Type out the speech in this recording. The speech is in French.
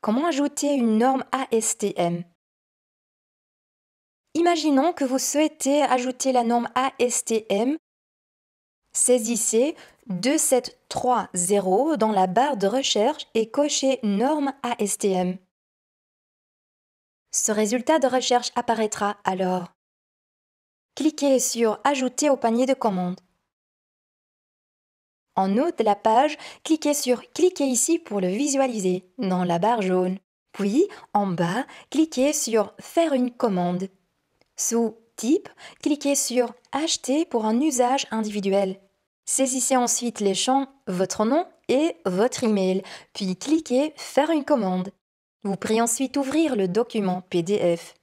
Comment ajouter une norme ASTM Imaginons que vous souhaitez ajouter la norme ASTM. Saisissez 2730 dans la barre de recherche et cochez Norme ASTM. Ce résultat de recherche apparaîtra alors. Cliquez sur Ajouter au panier de commande. En haut de la page, cliquez sur Cliquez ici pour le visualiser dans la barre jaune. Puis, en bas, cliquez sur Faire une commande. Sous Type, cliquez sur Acheter pour un usage individuel. Saisissez ensuite les champs Votre nom et Votre email, puis cliquez Faire une commande. Vous pourrez ensuite ouvrir le document PDF.